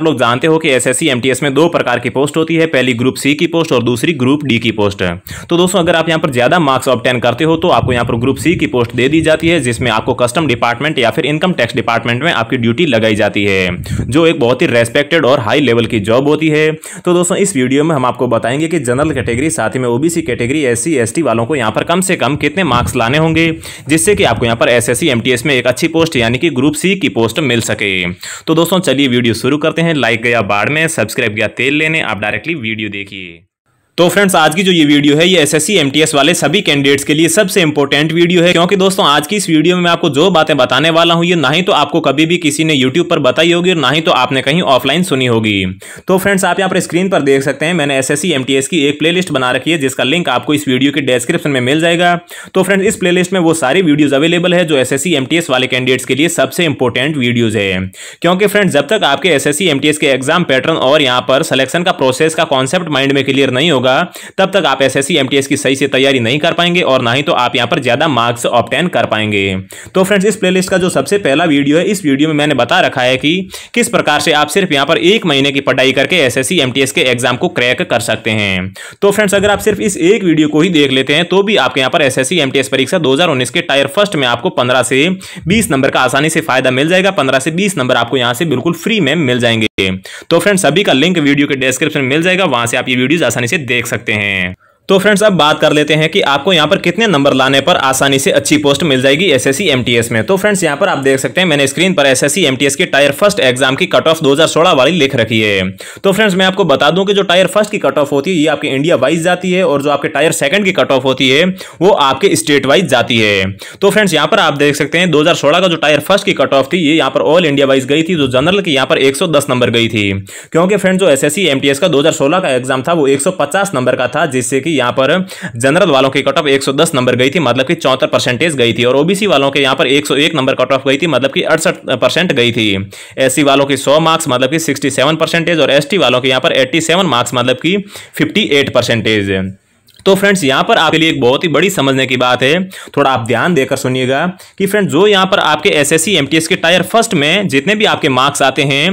आप लोग जानते हो कि एसएससी एमटीएस में दो प्रकार की पोस्ट होती है पहली ग्रुप सी की पोस्ट और दूसरी ग्रुप डी की पोस्ट है तो दोस्तों अगर आप यहाँ पर ज्यादा मार्क्स ऑप्टेन करते हो तो आपको यहाँ पर ग्रुप सी की पोस्ट दे दी जाती है जिसमें आपको कस्टम डिपार्टमेंट या फिर इनकम टैक्स डिपार्टमेंट में आपकी ड्यूटी लगाई जाती है जो एक बहुत ही रेस्पेक्टेड और हाई लेवल की जॉब होती है तो दोस्तों इस वीडियो में हम आपको बताएंगे कि जनरल कैटेगरी साथ ही में ओबीसी कैटेगरी एस सी वालों को यहाँ पर कम से कम कितने मार्क्स लाने होंगे जिससे कि आपको यहाँ पर एस एस में एक अच्छी पोस्ट यानी कि ग्रुप सी की पोस्ट मिल सके तो दोस्तों चलिए वीडियो शुरू करते हैं हैं लाइक गया बाढ़ में सब्सक्राइब गया तेल लेने आप डायरेक्टली वीडियो देखिए तो फ्रेंड्स आज की जो ये वीडियो है ये एसएससी एमटीएस वाले सभी कैंडिडेट्स के लिए सबसे इंपॉर्टेंट वीडियो है क्योंकि दोस्तों आज की इस वीडियो में मैं आपको जो बातें बताने वाला हूँ ये ना ही तो आपको कभी भी किसी ने यूट्यूब पर बताई होगी और ना ही तो आपने कहीं ऑफलाइन सुनी होगी तो फ्रेंड्स आप यहाँ पर स्क्रीन पर देख सकते हैं मैंने एस एस की एक प्ले बना रखी है जिसका लिंक आपको इस वीडियो के डिस्क्रिप्शन में मिल जाएगा तो फ्रेंड्स इस प्ले में वो सारी वीडियोज अवेलेबल है जो एस एस वाले कैंडिडेट्स के लिए सबसे इंपॉर्टेंट वीडियोज है क्योंकि फ्रेंड्स जब तक आपके एस एस के एग्जाम पैटर्न और यहाँ पर सिलेक्शन का प्रोसेस का कॉन्सेप्ट माइंड में क्लियर नहीं होगा होगा तब तक आप एसएससी एमटीएस की सही से तैयारी नहीं कर पाएंगे और ना ही तो आप यहाँ पर ज़्यादा मार्क्स ऑप्टेन कर पाएंगे तो फ्रेंड्स इस प्लेलिस्ट का जो सबसे पहला वीडियो है इस वीडियो में मैंने बता रखा है कि किस प्रकार से आप सिर्फ यहाँ पर एक महीने की पढ़ाई करके एस एस के एग्जाम को क्रैक कर सकते हैं तो फ्रेंड्स अगर आप सिर्फ इस एक वीडियो को ही देख लेते हैं तो भी आपके यहाँ पर एस एस परीक्षा दो के टायर फर्स्ट में आपको पंद्रह से बीस नंबर का आसानी से फायदा मिल जाएगा पंद्रह से बीस नंबर आपको यहाँ से बिल्कुल फ्री में मिल जाएंगे तो फ्रेंड्स सभी का लिंक वीडियो के डिस्क्रिप्शन में मिल जाएगा वहां से आप ये वीडियोस आसानी से देख देख सकते हैं तो फ्रेंड्स अब बात कर लेते हैं कि आपको यहाँ पर कितने नंबर लाने पर आसानी से अच्छी पोस्ट मिल जाएगी एसएससी एमटीएस में तो फ्रेंड्स यहाँ पर आप देख सकते हैं मैंने स्क्रीन पर एसएससी एमटीएस की टायर फर्स्ट एग्जाम की कट ऑफ 2016 वाली लिख रखी है तो फ्रेंड्स मैं आपको बता दूं कि जो टायर फर्स्ट की कट ऑफ होती है ये आपके इंडिया वाइज जाती है और जो आपके टायर सेकंड की कट ऑफ होती है वो आपके स्टेट वाइज जाती है तो फ्रेंड्स यहाँ पर आप देख सकते हैं दो का जो टायर फर्स्ट की कट ऑफ थी ये यहाँ पर ऑल इंडिया वाइज गई थी जो जनरल की यहाँ पर एक नंबर गई थी क्योंकि फ्रेंड्स जो एस एस का दो का एग्जाम था वो एक नंबर का था जिससे कि यहाँ पर जनरल वालों की कट ऑफ एक नंबर गई थी मतलब कि चौहत्तर परसेंटेज गई थी और ओबीसी वालों के यहाँ पर 101 नंबर कट ऑफ गई थी मतलब कि अड़सठ परसेंट गई थी एस वालों की 100 मार्क्स मतलब कि 67 परसेंटेज और एसटी वालों के यहाँ पर 87 मार्क्स मतलब कि 58 परसेंटेज तो फ्रेंड्स यहाँ पर आपके लिए एक बहुत ही बड़ी समझने की बात है थोड़ा आप ध्यान देकर सुनिएगा कि फ्रेंड्स जो यहाँ पर आपके एस एस के टायर फर्स्ट में जितने भी आपके मार्क्स आते हैं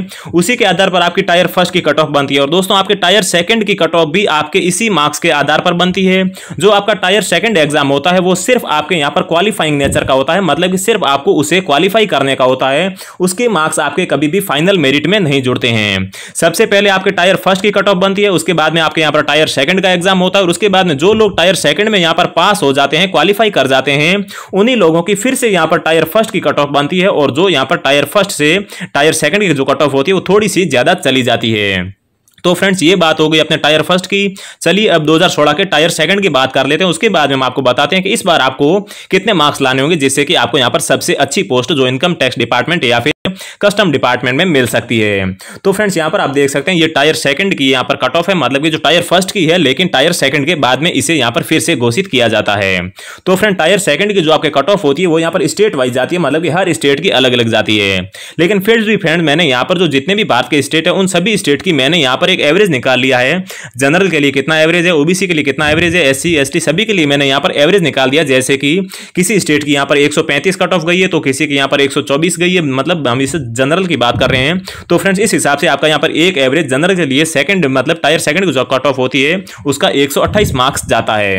उसी के आधार पर आपकी टायर फर्स्ट की कट ऑफ बनती है और दोस्तों आपके टायर सेकेंड की कट ऑफ भी आपके इसी मार्क्स के आधार पर बनती है जो आपका टायर सेकेंड एग्जाम होता है वो सिर्फ आपके यहाँ पर क्वालिफाइंग नेचर का होता है मतलब कि सिर्फ आपको उसे क्वालिफाई करने का होता है उसके मार्क्स आपके कभी भी फाइनल मेरिट में नहीं जुड़ते हैं सबसे पहले आपके टायर फर्स्ट की कट ऑफ बनती है उसके बाद में आपके यहाँ पर टायर सेकंड का एग्जाम होता है और उसके बाद में जो लोग टायर सेकंड में यहाँ पर पास हो जाते हैं क्वालिफाई कर जाते हैं उन्हीं लोगों की फिर से यहाँ पर टायर फर्स्ट की कट ऑफ बनती है और जो यहाँ पर टायर फर्स्ट से टायर सेकंड की जो कट ऑफ होती है वो थोड़ी सी ज़्यादा चली जाती है तो फ्रेंड्स ये बात हो गई अपने टायर फर्स्ट की चलिए अब 2016 के टायर सेकंड की बात कर लेते हैं उसके बाद हम आपको बताते हैं कि इस बार आपको कितने मार्क्स लाने होंगे जिससे कि आपको यहाँ पर सबसे अच्छी पोस्ट जो इनकम टैक्स डिपार्टमेंट या फिर कस्टम डिपार्टमेंट में मिल सकती है तो फ्रेंड्स यहां पर आप देख सकते हैं ये टायर सेकंड की यहां पर कट ऑफ है मतलब कि जो टायर फर्स्ट की है लेकिन टायर सेकंड के बाद में इसे यहां पर फिर से घोषित किया जाता है तो फ्रेंड टायर सेकंड की जो आपके कट ऑफ होती है वो यहां पर स्टेट वाइज जाती है मतलब कि हर स्टेट की अलग अलग जाती है लेकिन फिर भी फ्रेंड मैंने यहां पर जो जितने भी भारत के स्टेट है उन सभी स्टेट की मैंने यहां पर एक एवरेज निकाल लिया है जनरल के लिए कितना एवरेज है ओबीसी के लिए कितना एवरेज है एससी एसटी सभी के लिए मैंने यहां पर एवरेज निकाल दिया जैसे कि किसी स्टेट की यहां पर 135 कट ऑफ गई है तो किसी की यहां पर 124 गई है मतलब हम इसे जनरल की बात कर रहे हैं तो फ्रेंड्स इस हिसाब से आपका यहाँ पर एक एवरेज जनरल के लिए सेकंड मतलब टायर सेकंड जो कट ऑफ होती है उसका 128 मार्क्स जाता है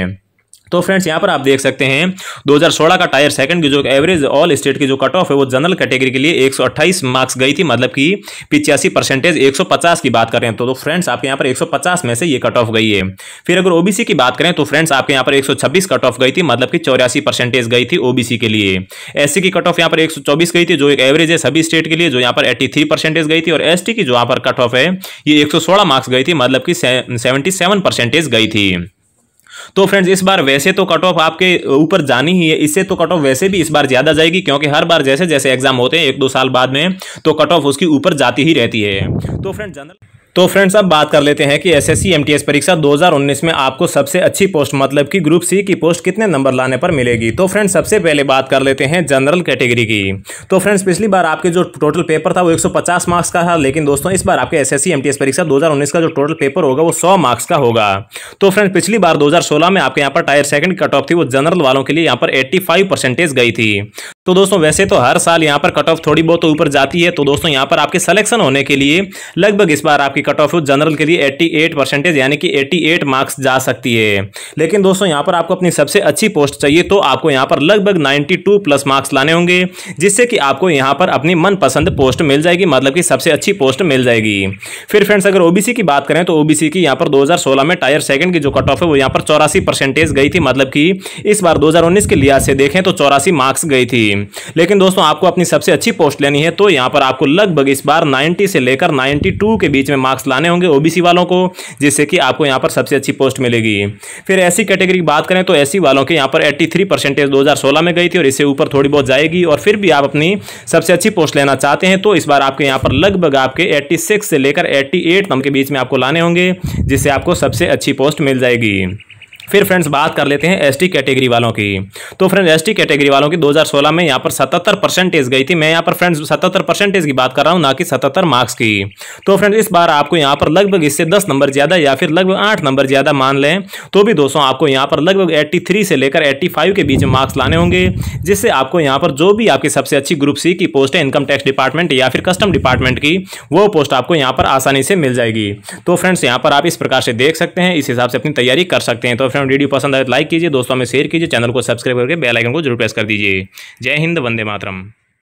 तो फ्रेंड्स यहाँ पर आप देख सकते हैं 2016 का टायर सेकंड की जो एवरेज ऑल स्टेट की जो कट ऑफ है वो जनरल कैटेगरी के लिए 128 मार्क्स गई थी मतलब कि पिचासी परसेंटेज 150 की बात करें तो, तो फ्रेंड्स आपके यहाँ पर 150 में से ये कट ऑफ गई है फिर अगर ओबीसी की बात करें तो फ्रेंड्स आपके यहाँ पर एक कट ऑफ गई थी मतलब कि चौरासी परसेंटेज गई थी ओबीसी के लिए एससी की कट ऑफ यहाँ पर एक गई थी जो एक एवरेज है सभी स्टेट के लिए जो यहाँ पर एट्टी परसेंटेज गई थी और एस की जो यहाँ पर कट ऑफ है ये एक मार्क्स गई थी मतलब कि सेवेंटी गई थी तो फ्रेंड्स इस बार वैसे तो कट ऑफ आपके ऊपर जानी ही है इससे तो कट ऑफ वैसे भी इस बार ज़्यादा जाएगी क्योंकि हर बार जैसे जैसे एग्जाम होते हैं एक दो साल बाद में तो कट ऑफ उसकी ऊपर जाती ही रहती है तो फ्रेंड जनरल तो फ्रेंड्स अब बात कर लेते हैं कि एसएससी एमटीएस परीक्षा 2019 में आपको सबसे अच्छी पोस्ट मतलब कि ग्रुप सी की पोस्ट कितने नंबर लाने पर मिलेगी तो फ्रेंड्स सबसे पहले बात कर लेते हैं जनरल कैटेगरी की तो फ्रेंड्स पिछली बार आपके जो टोटल पेपर था वो 150 मार्क्स का था लेकिन दोस्तों इस बार आपके एस एस परीक्षा दो का जो टोटल पेपर होगा वो सौ मार्क्स का होगा तो फ्रेंड्स पिछली बार दो में आपके यहाँ पर टायर सेकंड कट ऑफ थी वो जनरल वालों के लिए यहाँ पर एट्टी गई थी तो दोस्तों वैसे तो हर साल यहाँ पर कट ऑफ थोड़ी बहुत तो ऊपर जाती है तो दोस्तों यहाँ पर आपके सिलेक्शन होने के लिए लगभग इस बार आपकी कट ऑफ जनरल के लिए 88 परसेंटेज यानी कि 88 मार्क्स जा सकती है लेकिन दोस्तों यहाँ पर आपको अपनी सबसे अच्छी पोस्ट चाहिए तो आपको यहाँ पर लगभग 92 प्लस मार्क्स लाने होंगे जिससे कि आपको यहाँ पर अपनी मनपसंद पोस्ट मिल जाएगी मतलब कि सबसे अच्छी पोस्ट मिल जाएगी फिर फ्रेंड्स अगर सी की बात करें तो सी की यहाँ पर दो में टायर सेकंड की जो कट ऑफ है वो यहाँ पर चौरासी गई थी मतलब कि इस बार दो के लिहाज से देखें तो चौरासी मार्क्स गई थी की लेकिन दोस्तों आपको अपनी सबसे अच्छी पोस्ट लेनी है तो यहाँ पर आपको लगभग इस बार 90 से लेकर 92 के बीच में मार्क्स लाने होंगे ओबीसी वालों को जिससे कि आपको यहाँ पर सबसे अच्छी पोस्ट मिलेगी फिर ऐसी कैटेगरी की बात करें तो ऐसी वालों के यहाँ पर 83 परसेंटेज 2016 में गई थी और इससे ऊपर थोड़ी बहुत जाएगी और फिर भी आप अपनी सबसे अच्छी पोस्ट लेना चाहते हैं तो इस बार आपके यहाँ पर लगभग आपके एट्टी से लेकर एट्टी एट के बीच में आपको लाने होंगे जिससे आपको सबसे अच्छी पोस्ट मिल जाएगी फिर फ्रेंड्स बात कर लेते हैं एसटी कैटेगरी वालों की तो फ्रेंड्स एसटी कैटेगरी वालों की 2016 में यहाँ पर 77 परसेंटेज गई थी मैं यहाँ पर फ्रेंड्स 77 परसेंटेज की बात कर रहा हूँ ना कि 77 मार्क्स की तो फ्रेंड्स इस बार आपको यहाँ पर लगभग इससे 10 नंबर ज़्यादा या फिर लगभग आठ नंबर ज़्यादा मान लें तो भी दोस्तों आपको यहाँ पर लगभग एट्टी से लेकर एट्टी के बीच मार्क्स लाने होंगे जिससे आपको यहाँ पर जो भी आपकी सबसे अच्छी ग्रुप सी की पोस्ट है इनकम टैक्स डिपार्टमेंट या फिर कस्टम डिपार्टमेंट की वो पोस्ट आपको यहाँ पर आसानी से मिल जाएगी तो फ्रेंड्स यहाँ पर आप इस प्रकार से देख सकते हैं इस हिसाब से अपनी तैयारी कर सकते हैं तो फ्रेंड वीडियो पसंद आए तो लाइक कीजिए दोस्तों में शेयर कीजिए चैनल को सब्सक्राइब करके बेलाइकन को जरूर प्रेस कर दीजिए जय हिंद वंदे मातरम